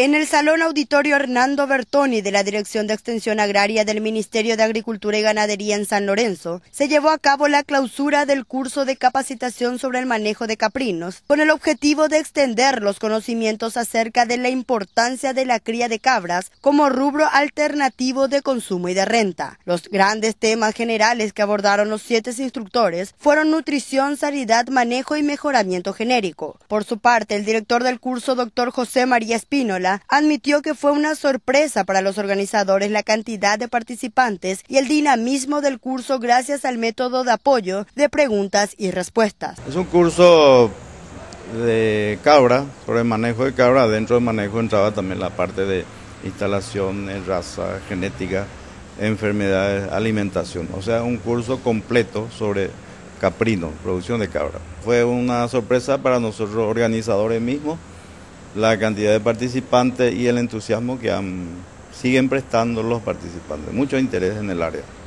En el Salón Auditorio Hernando Bertoni de la Dirección de Extensión Agraria del Ministerio de Agricultura y Ganadería en San Lorenzo, se llevó a cabo la clausura del curso de capacitación sobre el manejo de caprinos, con el objetivo de extender los conocimientos acerca de la importancia de la cría de cabras como rubro alternativo de consumo y de renta. Los grandes temas generales que abordaron los siete instructores fueron nutrición, sanidad, manejo y mejoramiento genérico. Por su parte, el director del curso, doctor José María Espínola, admitió que fue una sorpresa para los organizadores la cantidad de participantes y el dinamismo del curso gracias al método de apoyo de preguntas y respuestas. Es un curso de cabra, sobre el manejo de cabra. Dentro del manejo entraba también la parte de instalación raza, genética, enfermedades, alimentación. O sea, un curso completo sobre caprino, producción de cabra. Fue una sorpresa para nosotros organizadores mismos la cantidad de participantes y el entusiasmo que siguen prestando los participantes. Mucho interés en el área.